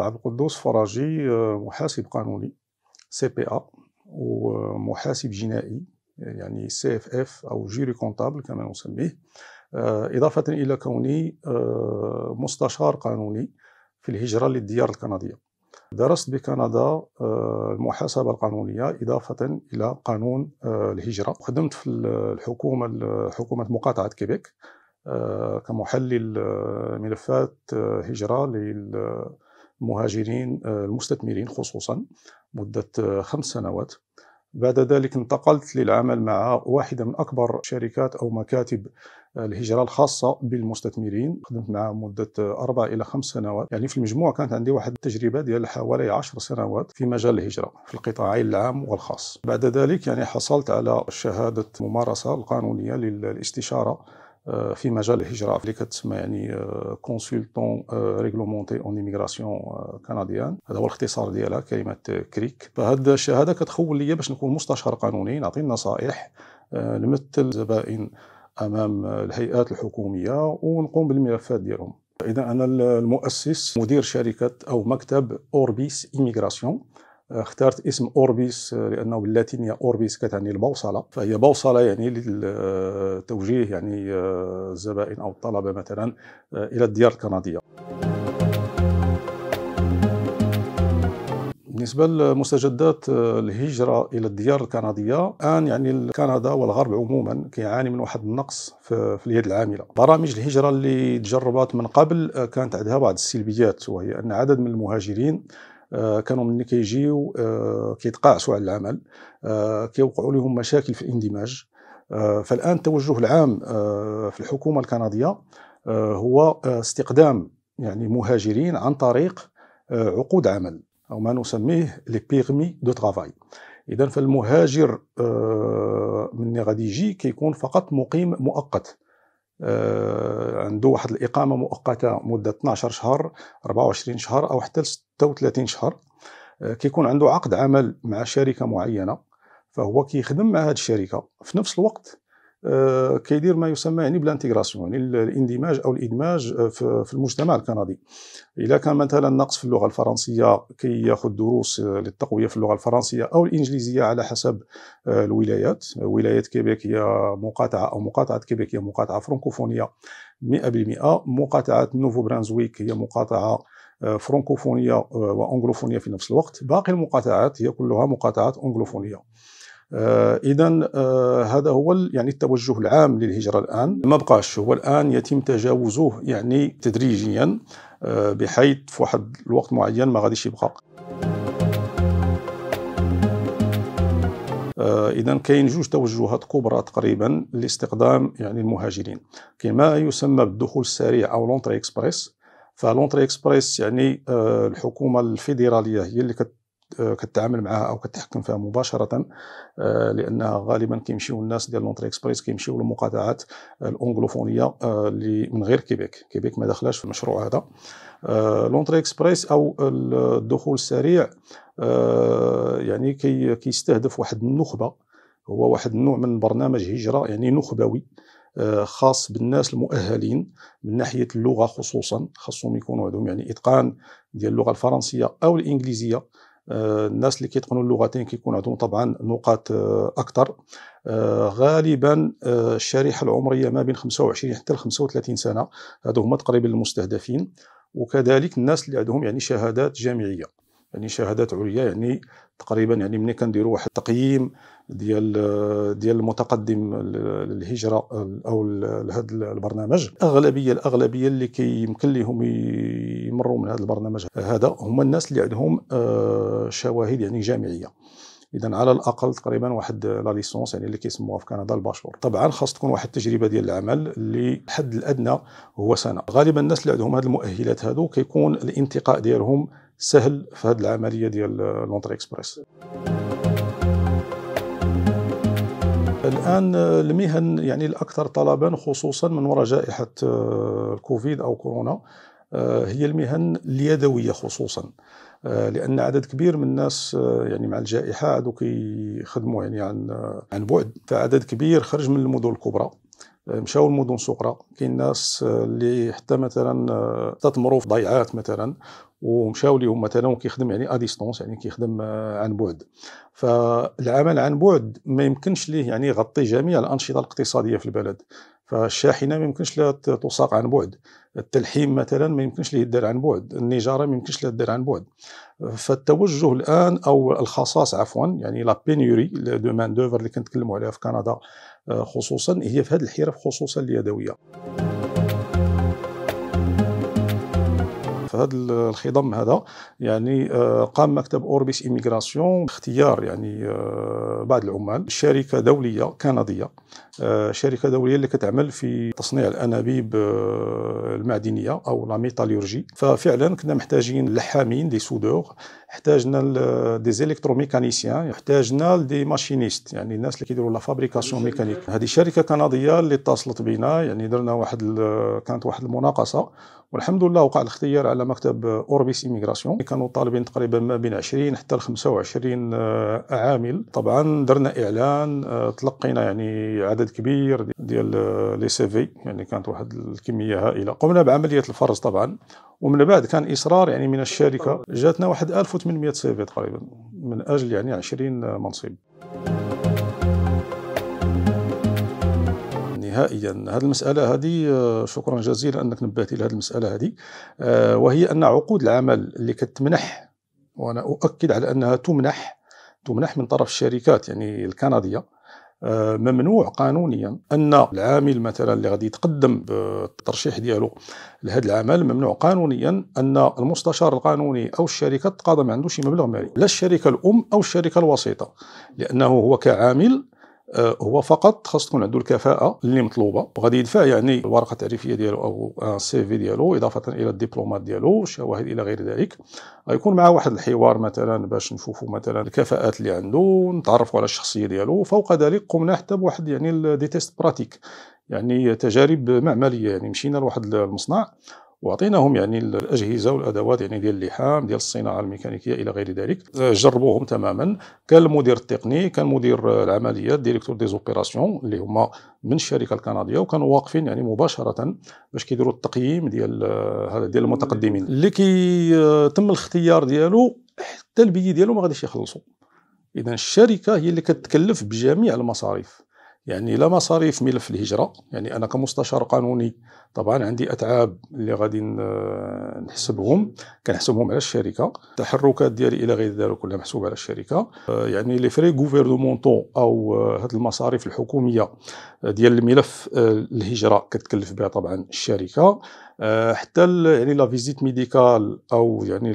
عبد القدوس فراجي آه، محاسب قانوني سي بي ا ومحاسب جنائي يعني سي اف اف او جيري كونتابل كما نسميه آه، اضافه الى كوني آه، مستشار قانوني في الهجره للديار الكنديه درست بكندا المحاسبه القانونيه اضافه الى قانون الهجره خدمت في الحكومه حكومه مقاطعه كيبيك كمحلل ملفات هجره لل المهاجرين آه، المستثمرين خصوصا مدة آه، خمس سنوات بعد ذلك انتقلت للعمل مع واحدة من أكبر شركات أو مكاتب آه، الهجرة الخاصة بالمستثمرين خدمت معها مدة أربع إلى خمس سنوات يعني في المجموع كانت عندي واحد التجربة ديال حوالي عشر سنوات في مجال الهجرة في القطاعين العام والخاص بعد ذلك يعني حصلت على شهادة ممارسة القانونية للاستشارة آه، في مجال الهجرة اللي كتسمى يعني كونسلتون ريغلومونتي اون ايميغراسيون كنديان هذا هو الاختصار ديالها كلمة كريك فهاد الشهادة كتخول ليا باش نكون مستشار قانوني نعطي النصائح آه، نمثل الزبائن امام الهيئات الحكوميه ونقوم بالملفات ديالهم اذا انا المؤسس مدير شركه او مكتب اوربيس ايميغراسيون اخترت اسم اوربيس آه، لانه باللاتينيه اوربيس كتعني البوصله فهي بوصله يعني لتوجيه يعني الزبائن آه، او الطلبه مثلا آه، الى الديار الكنديه بالنسبة لمستجدات الهجرة إلى الديار الكندية الآن يعني كندا والغرب عموما كيعاني من واحد النقص في, في اليد العاملة برامج الهجرة اللي تجربت من قبل كانت عندها بعض السلبيات وهي أن عدد من المهاجرين آه، كانوا ملي كيجيو آه، كيتقاعسوا على العمل آه، كيوقعوا لهم مشاكل في الاندماج فالان التوجه العام في الحكومه الكنديه هو استقدام يعني مهاجرين عن طريق عقود عمل او ما نسميه لي بيغمي دو ترافاي اذا فالمهاجر من غادي يجي كيكون فقط مقيم مؤقت آه، عنده واحد الاقامه مؤقته مده 12 شهر 24 شهر او حتى 36 شهر آه، كيكون عنده عقد عمل مع شركه معينه فهو كيخدم مع هذه الشركه في نفس الوقت آه، كيدير ما يسمى يعني بالانتيغراسيون يعني الاندماج او الادماج آه، في المجتمع الكندي اذا كان مثلا نقص في اللغه الفرنسيه كي ياخذ دروس آه، للتقويه في اللغه الفرنسيه او الانجليزيه على حسب الولايات ولايه كيبيك هي مقاطعه او مقاطعه كيبيك هي مقاطعه فرنكوفونيه 100% مقاطعه نوفو برانزويك هي مقاطعه فرنكوفونيه وانجلوفونيه في نفس الوقت باقي المقاطعات هي كلها مقاطعات انجلوفونيه آه، اذا آه، هذا هو يعني التوجه العام للهجره الان ما بقاش هو الان يتم تجاوزه يعني تدريجيا آه، بحيث في واحد الوقت معين ما غاديش يبقى اذا كاين جوج توجهات كبرى تقريبا لاستقدام يعني المهاجرين كما يسمى بالدخول السريع او لونتري اكسبريس فلونتري اكسبريس يعني الحكومه الفيدراليه هي اللي كت آه، كتعامل معها او كتحكم فيها مباشره آه، لانها غالبا كيمشيو الناس ديال لونتري اكسبريس كيمشيو للمقاطعات الانجلوفونيه آه، اللي من غير كيبيك كيبيك ما داخلاش في المشروع هذا لونتري اكسبريس او الدخول السريع يعني كي كيستهدف واحد النخبه هو واحد النوع من برنامج هجره يعني نخبوي خاص بالناس المؤهلين من ناحيه اللغه خصوصا خاصهم يكونوا عندهم يعني اتقان ديال اللغه الفرنسيه او الانجليزيه آه، الناس اللي كيتقنوا اللغتين كيكون عندهم طبعا نقاط آه، اكثر آه، غالبا الشريحه العمريه ما بين 25 حتى ل 35 سنه هادو هما تقريبا المستهدفين وكذلك الناس اللي عندهم يعني شهادات جامعيه يعني شهادات عليا يعني تقريبا يعني ملي كنديروا واحد التقييم ديال ديال المتقدم للهجره او لهذا البرنامج الاغلبيه الاغلبيه اللي كيمكن لهم يمروا من هذا البرنامج هذا هما الناس اللي عندهم آه، شواهد يعني جامعيه اذا على الاقل تقريبا واحد لا ليسونس يعني اللي كيسموها في كندا الباشور طبعا خاص تكون واحد التجربه ديال العمل اللي الحد الادنى هو سنه غالبا الناس اللي عندهم هذه المؤهلات هذو كيكون الانتقاء ديالهم سهل في هذه العمليه ديال لونتري اكسبريس الان المهن يعني الاكثر طلبا خصوصا من وراء جائحه الكوفيد او كورونا آه، هي المهن اليدويه خصوصا آه، لان عدد كبير من الناس آه، يعني مع الجائحه عادوا كيخدموا يعني عن عن بعد فعدد كبير خرج من المدن الكبرى مشاو المدن الصغرى كاين ناس اللي حتى مثلا تتمروا في ضيعات مثلا ومشاو ليهم مثلا كيخدم يعني ا ديستونس يعني كيخدم عن بعد فالعمل عن بعد ما يمكنش ليه يعني يغطي جميع الانشطه الاقتصاديه في البلد فالشاحنه ما يمكنش لها تساق عن بعد التلحيم مثلا ما يمكنش ليه يدار عن بعد النجاره ما يمكنش لها تدار عن بعد فالتوجه الان او الخصاص عفوا يعني لا بينيوري دو مان دوفر اللي كنتكلموا عليها في كندا آه، خصوصا هي في هذه الحرف خصوصا اليدويه في هذا الخضم هذا يعني آه، قام مكتب اوربيس ايميغراسيون باختيار يعني آه، بعض العمال شركه دوليه كنديه آه، شركه دوليه اللي كتعمل في تصنيع الانابيب المعدنيه او لا ميتالورجي ففعلا كنا محتاجين لحامين دي سودور احتاجنا دي الكتروميكانيسيان احتاجنا دي ماشينيست يعني الناس اللي كيديروا لا فابريكاسيون ميكانيك هذه شركه كنديه اللي اتصلت بنا يعني درنا واحد كانت واحد المناقصه والحمد لله وقع الاختيار على مكتب اوربيس ايميغراسيون كانوا طالبين تقريبا ما بين 20 حتى ل 25 آه، عامل طبعا درنا اعلان آه، تلقينا يعني عدد كبير ديال لي سي في يعني كانت واحد الكميه هائله قمنا بعمليه الفرز طبعا ومن بعد كان اصرار يعني من الشركه جاتنا واحد 1800 سيفي تقريبا من اجل يعني 20 منصب نهائيا هذه المساله هذه شكرا جزيلا انك نبهتي لهذه المساله هذه آه، وهي ان عقود العمل اللي كتمنح وانا اؤكد على انها تمنح تمنح من طرف الشركات يعني الكنديه آه، ممنوع قانونيا ان العامل مثلا اللي غادي يتقدم بالترشيح ديالو لهذا العمل ممنوع قانونيا ان المستشار القانوني او الشركه تقاضى ما عندوش شي مبلغ مالي لا الشركه الام او الشركه الوسيطه لانه هو كعامل آه، هو فقط خاص تكون عنده الكفاءه اللي مطلوبه وغادي يدفع يعني الورقه التعريفيه ديالو او السي في ديالو اضافه الى الدبلومات ديالو شواهد الى غير ذلك غيكون معاه واحد الحوار مثلا باش نشوفوا مثلا الكفاءات اللي عنده نتعرفوا على الشخصيه ديالو فوق ذلك قمنا حتى بواحد يعني دي تيست براتيك يعني تجارب معمليه يعني مشينا لواحد المصنع واعطيناهم يعني الاجهزه والادوات يعني ديال اللحام ديال الصناعه الميكانيكيه الى غير ذلك جربوهم تماما كان المدير التقني كان مدير العمليات ديريكتور دي زوبيراسيون اللي هما من الشركه الكنديه وكانوا واقفين يعني مباشره باش كيديروا التقييم ديال هذا ديال المتقدمين اللي كي تم الاختيار ديالو حتى البي ديالو ما غاديش يخلصوا اذا الشركه هي اللي كتكلف بجميع المصاريف يعني لا مصاريف ملف الهجرة يعني أنا كمستشار قانوني طبعا عندي أتعاب اللي غادي نحسبهم كنحسبهم على الشركة التحركات ديالي إلى غير ذلك كلها محسوبة على الشركة آه، يعني لي فري غوفيرمونتو أو آه، هاد المصاريف الحكومية آه، ديال الملف الهجرة كتكلف بها طبعا الشركة حتى يعني لا فيزيت ميديكال او يعني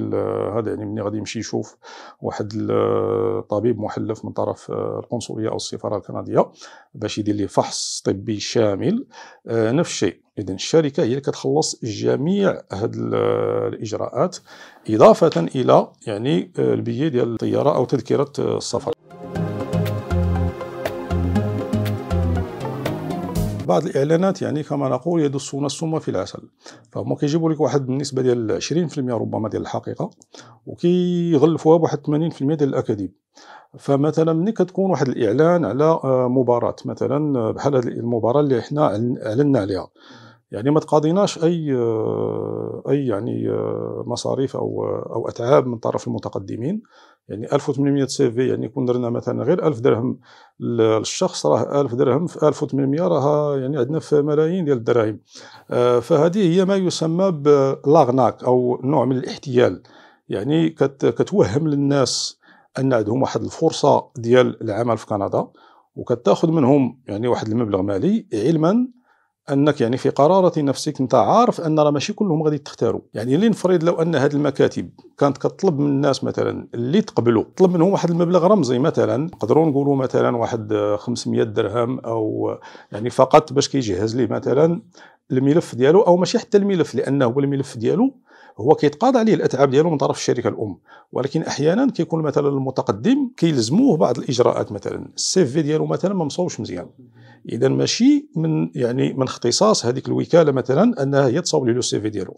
هذا يعني ملي غادي يمشي يشوف واحد الطبيب محلف من طرف القنصليه او السفاره الكنديه باش يدير لي فحص طبي شامل آه نفس الشيء اذا الشركه هي اللي كتخلص جميع هاد آه، الاجراءات اضافه الى يعني آه، البيي ديال الطياره او تذكره آه، السفر بعض الاعلانات يعني كما نقول يدسون السم في العسل فهم كيجيبوا لك واحد النسبه ديال 20% ربما ديال الحقيقه وكيغلفوها بواحد 80% ديال الاكاذيب فمثلا ملي كتكون واحد الاعلان على آه، مباراه مثلا آه، بحال هذه المباراه اللي حنا اعلنا عليها يعني ما تقاضيناش اي آه، اي يعني مصاريف او او اتعاب من طرف المتقدمين يعني 1800 في يعني كون درنا مثلا غير 1000 درهم للشخص راه 1000 درهم في 1800 راها يعني عندنا في ملايين ديال الدراهم آه، فهذه هي ما يسمى بلاغناك او نوع من الاحتيال يعني كتوهم للناس ان عندهم واحد الفرصه ديال العمل في كندا وكتاخذ منهم يعني واحد المبلغ مالي علما انك يعني في قراره نفسك انت عارف ان راه ماشي كلهم غادي تختاروا يعني لنفرض لو ان هذه المكاتب كانت كطلب من الناس مثلا اللي تقبلوا طلب منهم واحد المبلغ رمزي مثلا نقدروا نقولوا مثلا واحد 500 درهم او يعني فقط باش كيجهز ليه مثلا الملف ديالو او ماشي حتى الملف لانه هو الملف ديالو هو كيتقاضى عليه الاتعاب ديالو من طرف الشركه الام ولكن احيانا كيكون مثلا المتقدم كيلزموه بعض الاجراءات مثلا السي في ديالو مثلا ما مصوبش مزيان اذا ماشي من يعني من اختصاص هذيك الوكاله مثلا انها هي تصاوب له السي في ديالو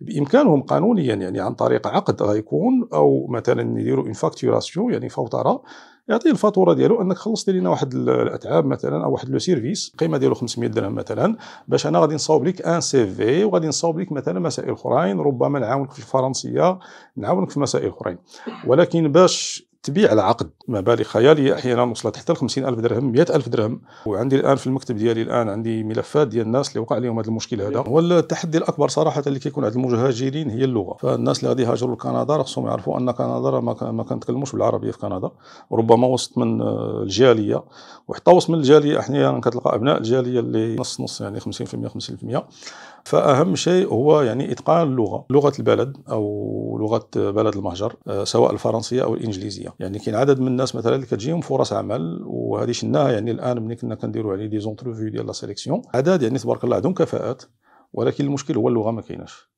بامكانهم قانونيا يعني عن طريق عقد غيكون او مثلا يديروا اون فاكتوراسيون يعني فوتره يعطيه الفاتوره ديالو انك خلصتي لنا واحد الاتعاب مثلا او واحد لو سيرفيس قيمه ديالو 500 درهم مثلا باش انا غادي نصاوب لك ان سي في وغادي نصاوب لك مثلا مسائل اخرين ربما نعاونك في الفرنسيه نعاونك في مسائل اخرين ولكن باش تبيع العقد مبالغ خياليه احيانا وصلت حتى ل 50000 درهم 100000 درهم وعندي الان في المكتب ديالي الان عندي ملفات ديال الناس اللي وقع لهم هذا المشكل هذا والتحدي الاكبر صراحه اللي كيكون عند المهاجرين هي اللغه فالناس اللي غادي يهاجروا لكندا خصهم يعرفوا ان كندا ما كنتكلموش بالعربيه في كندا ربما وسط من آه، الجاليه وحتى وسط من الجاليه احيانا كتلقى ابناء الجاليه اللي نص نص يعني 50% 50% فأهم شيء هو يعني إتقان اللغة لغة البلد أو لغة بلد المهجر آه، سواء الفرنسية أو الإنجليزية يعني كاين عدد من الناس مثلا اللي كتجيهم فرص عمل وهذه شناها يعني الآن ملي كنا كنديروا عليه دي زونترفيو ديال لا سيليكسيون عدد يعني تبارك الله عندهم كفاءات ولكن المشكل هو اللغة ما كايناش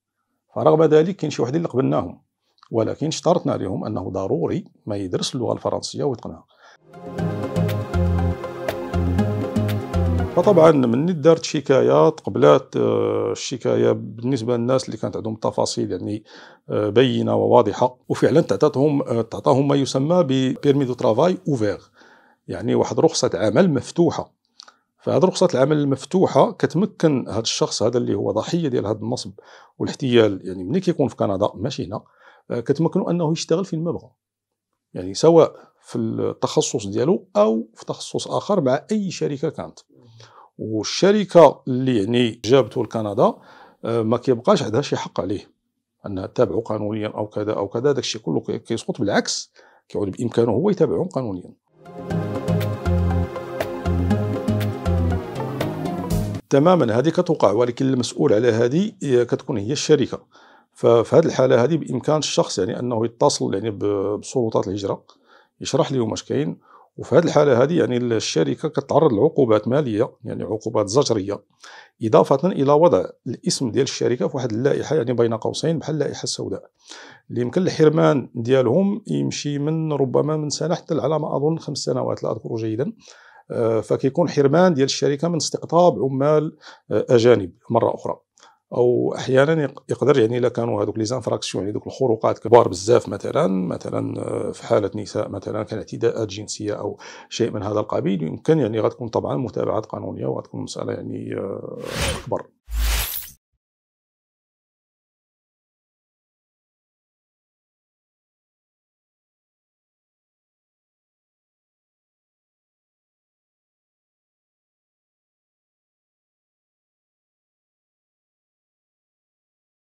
فرغم ذلك كاين شي وحدين اللي قبلناهم ولكن اشترطنا لهم أنه ضروري ما يدرس اللغة الفرنسية ويتقنها فطبعا مني دارت شكايات قبلات آه، الشكايه بالنسبه للناس اللي كانت عندهم تفاصيل يعني آه، بينه وواضحه وفعلا تعطاتهم آه، تعطاهم ما يسمى بيرمي دو ترافاي اوفير يعني واحد رخصه عمل مفتوحه فهذه رخصة العمل المفتوحة كتمكن هذا الشخص هذا اللي هو ضحية ديال هذا النصب والاحتيال يعني ملي كيكون في كندا ماشي هنا كتمكنو أنه يشتغل فين ما بغى يعني سواء في التخصص ديالو أو في تخصص آخر مع أي شركة كانت والشركه اللي يعني جابته لكندا آه، ما كيبقاش عندها شي حق عليه انها تتابعه قانونيا او كذا او كذا داك الشيء كله كيسقط بالعكس كيعود بامكانه هو يتابعهم قانونيا تماما هذه كتوقع ولكن المسؤول على هذه كتكون هي الشركه ففي هذه الحاله هذه بامكان الشخص يعني انه يتصل يعني بسلطات الهجره يشرح لهم واش كاين وفي هذه الحالة هذه يعني الشركة كتعرض لعقوبات مالية يعني عقوبات زجرية إضافة إلى وضع الاسم ديال الشركة في واحد اللائحة يعني بين قوسين بحال اللائحة السوداء اللي يمكن الحرمان ديالهم يمشي من ربما من سنة حتى على ما أظن خمس سنوات لا أذكر جيدا آه، فكيكون حرمان ديال الشركة من استقطاب عمال آه، أجانب مرة أخرى او احيانا يقدر يعني الا كانوا هذوك لي زانفراكسيون يعني دوك الخروقات كبار بزاف مثلا مثلا آه، في حاله نساء مثلا كان اعتداءات جنسيه او شيء من هذا القبيل يمكن يعني غتكون طبعا متابعات قانونيه وغتكون مساله يعني آه، اكبر